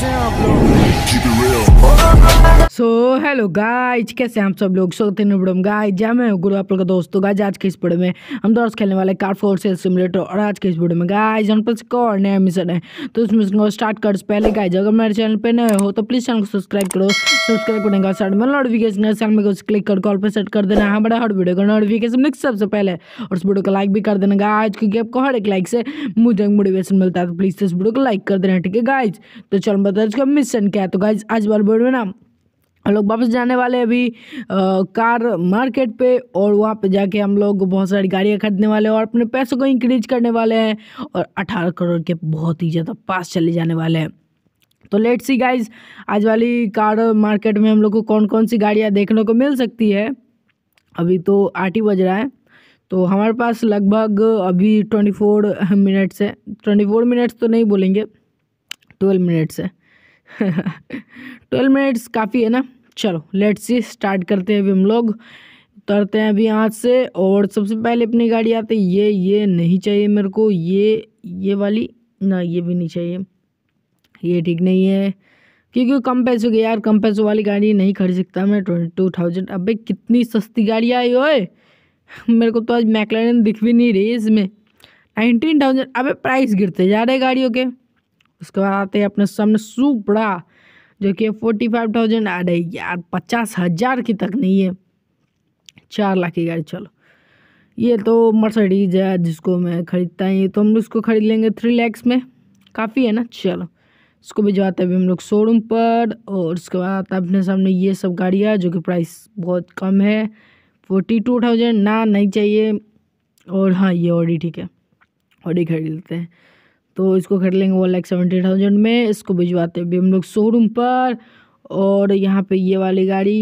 sound blow. Keep it real. So hello guys कैसे हम सब लोग सोते निबड़म गाइज जय मैं गुरु आप लोग का दोस्त होगा आज के इस वीडियो में हम दोस्त खेलने वाले कार फोर सेल सिमुलेटर और आज के इस वीडियो में गाइज हम पास एक और नया मिशन है तो उस मिशन को स्टार्ट कर पहले गाइज अगर मेरे चैनल पे नए हो तो प्लीज़ चैनल को सब्सक्राइब करो सब्सक्राइब करने का साइड में नोटिफिकेशन चैनल में कुछ क्लिक कर कॉल पर सेट कर देना हाँ, बड़ा हर वीडियो का नोटिफिकेशन सबसे पहले और उस वीडियो को लाइक भी कर देना गाइज क्योंकि आपको हर एक लाइक से मुझे मोटिवेशन मिलता है तो प्लीज़ इस वीडियो को लाइक कर देना ठीक है गाइज तो चलो बताओ इसका मिशन क्या है तो गाइज आज वाले वीडियो में ना हम लोग वापस जाने वाले अभी आ, कार मार्केट पे और वहाँ पे जाके हम लोग बहुत सारी गाड़ियाँ खरीदने वाले हैं और अपने पैसों को इंक्रीज करने वाले हैं और अठारह करोड़ के बहुत ही ज़्यादा पास चले जाने वाले हैं तो लेट्स सी गाइज आज वाली कार मार्केट में हम लोग को कौन कौन सी गाड़ियाँ देखने को मिल सकती है अभी तो आठ ही बज रहा है तो हमारे पास लगभग अभी ट्वेंटी फोर मिनट्स है ट्वेंटी फोर मिनट्स तो नहीं बोलेंगे ट्वेल्व मिनट्स है ट्वेल्व मिनट्स काफ़ी है ना चलो लेट्स सी स्टार्ट करते हैं अभी हम लोग उतरते हैं अभी यहाँ से और सबसे पहले अपनी गाड़ी आते ये ये नहीं चाहिए मेरे को ये ये वाली ना ये भी नहीं चाहिए ये ठीक नहीं है क्योंकि कम पैसों की यार कम पैसों वाली गाड़ी नहीं खरीद सकता मैं ट्वेंटी टू थाउजेंड अब कितनी सस्ती गाड़ी आई हो मेरे को तो आज मैकलैंड दिख भी नहीं रही इसमें नाइनटीन थाउजेंड अब प्राइस गिरते जा रहे गाड़ियों के उसके बाद आते हैं अपने सामने सुपड़ा जो कि फोर्टी फाइव थाउजेंड अरे है यार पचास हज़ार की तक नहीं है चार लाख की गाड़ी चलो ये तो मर्सडीज है जिसको मैं ख़रीदता हूँ ये तो हम लोग उसको ख़रीद लेंगे थ्री लैक्स में काफ़ी है ना चलो इसको भिजवाते अभी हम लोग शोरूम पर और उसके बाद अपने सामने ये सब गाड़ियाँ जो कि प्राइस बहुत कम है फोर्टी टू थाउजेंड ना नहीं चाहिए और हाँ ये ऑडी ठीक है ऑडी खरीद लेते हैं तो इसको खरीद लेंगे वन लाइक सेवेंटी थाउजेंड में इसको भिजवाते भी हम लोग शोरूम पर और यहाँ पे ये वाली गाड़ी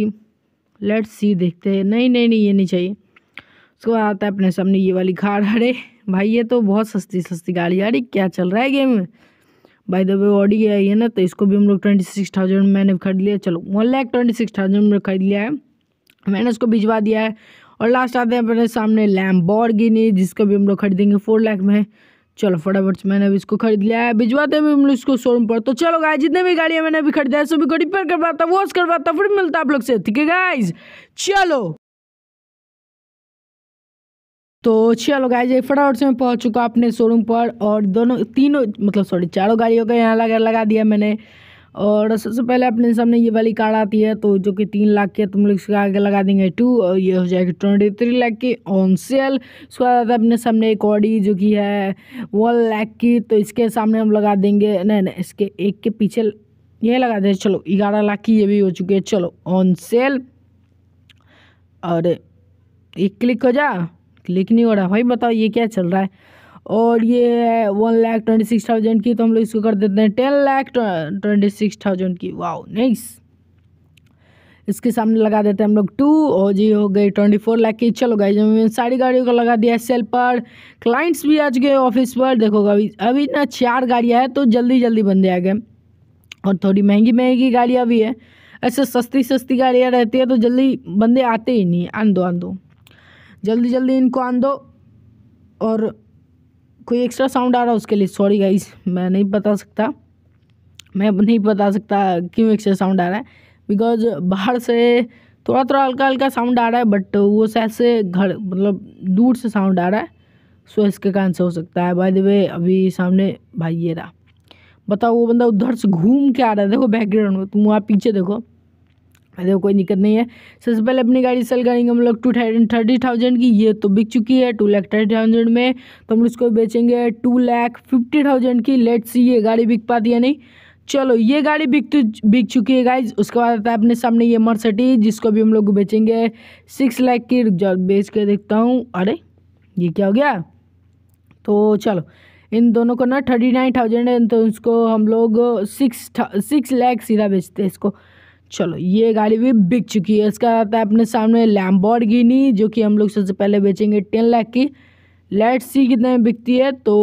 लेट्स सी देखते हैं नहीं नहीं नहीं ये नहीं चाहिए उसके बाद आता है अपने सामने ये वाली घाट अरे भाई ये तो बहुत सस्ती सस्ती गाड़ी यार क्या चल रहा है गेम में भाई दबे ऑडी आई है ना तो इसको भी हम लोग ट्वेंटी सिक्स थाउजेंड मैंने खरीद लिया चलो one lakh twenty six thousand में खरीद लिया है मैंने उसको भिजवा दिया है और लास्ट आते हैं अपने सामने लैम्बॉर्गिनी जिसको भी हम लोग खरीदेंगे फोर लाख में चलो फटाफट से मैंने अभी इसको खरीद लिया है भिजवाते हैं इसको शोरूम पर तो चलो गाय जितने भी गाड़ियां मैंने अभी खरीदा है सभी को रिपेयर करवाता वॉश करवाता फिर मिलता आप लोग से ठीक है गाइज चलो तो चलो गाइज एक फटाफट से मैं पहुंच चुका अपने शोरूम पर और दोनों तीनों मतलब सॉरी चारों गाड़ियों का यहाँ लगा लगा दिया मैंने और सबसे पहले अपने सामने ये वाली कार्ड आती है तो जो कि तीन लाख की है तुम लोग इसके आगे लगा देंगे टू और ये हो जाएगी ट्वेंटी थ्री लाख की ऑन सेल उसके बाद आता है अपने सामने एक ऑडी जो कि है वन लाख की तो इसके सामने हम लगा देंगे नहीं नहीं इसके एक के पीछे ये लगा दें चलो ग्यारह लाख की ये भी हो चुकी है चलो ऑन सेल और एक क्लिक हो जा क्लिक नहीं हो रहा भाई बताओ ये क्या चल रहा है और ये है one lakh twenty six thousand की तो हम लोग इसको कर देते हैं ten lakh twenty six thousand की वाओ नाइस इसके सामने लगा देते हैं हम लोग टू और जी हो गई ट्वेंटी फोर लाख की चलो गाइज सारी गाड़ियों को लगा दिया सेल पर क्लाइंट्स भी आज गए ऑफिस पर देखो अभी अभी ना चार गाड़ियाँ हैं तो जल्दी जल्दी बंदे आ गए और थोड़ी महंगी महंगी गाड़ियाँ भी है ऐसे सस्ती सस्ती गाड़ियाँ रहती है तो जल्दी बंदे आते ही नहीं आन दो आन दो जल्दी जल्दी इनको आन दो और कोई एक्स्ट्रा साउंड आ रहा है उसके लिए सॉरी गाइस मैं नहीं बता सकता मैं नहीं बता सकता क्यों एक्स्ट्रा साउंड आ रहा है बिकॉज बाहर से थोड़ा थोड़ा हल्का हल्का साउंड आ रहा है बट वो शायद से घर मतलब दूर से साउंड आ रहा है सो इसके कारण से हो सकता है बाय द वे अभी सामने भाई ये रहा बताओ वो बंदा उधर से घूम के आ रहा है देखो बैकग्राउंड में तुम वहाँ पीछे देखो अरे कोई दिक्कत नहीं है सबसे पहले अपनी गाड़ी सेल करेंगे हम लोग टू थर्टी थाउजेंड की ये तो बिक चुकी है टू लैख थर्टी थाउजेंड में तो हम इसको बेचेंगे टू लैख फिफ्टी थाउजेंड की लेट सी ये गाड़ी बिक पाती है नहीं चलो ये गाड़ी बिक तो बिक चुकी है गाइज उसके बाद आता है अपने सामने ये मर्सडीज जिसको भी हम लोग बेचेंगे सिक्स लाख की बेच के देखता हूँ अरे ये क्या हो गया तो चलो इन दोनों को ना थर्टी नाइन थाउजेंड है तो उसको हम लोग सिक्स सिक्स लैख सीधा बेचते हैं इसको चलो ये गाड़ी भी बिक चुकी है इसका आता है अपने सामने लैम्बॉर्ड गिनी जो कि हम लोग सबसे पहले बेचेंगे टेन लाख की लेट सी कितने में बिकती है तो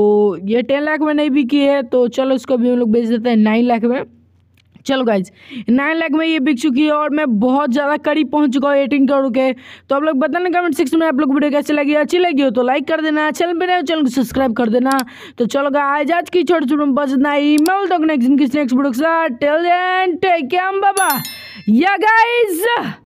ये टेन लाख में नहीं बिकी है तो चलो इसको भी हम लोग बेच देते हैं नाइन लाख में चलो गाइज नाइन लाख में ये बिक चुकी है और मैं बहुत ज़्यादा करीब पहुंच चुका हूँ एटीन करोड़ के तो आप लोग बताना कमेंट सेक्शन में आप लोग वीडियो कैसे लगी अच्छी लगी हो तो लाइक कर देना चैनल पर चैनल को सब्सक्राइब कर देना तो चलो गाइज आज की छोटे छोटे बस इतना ही मिल तो नेक्स्ट वीडियो के साथ tell and take Baba yeah guys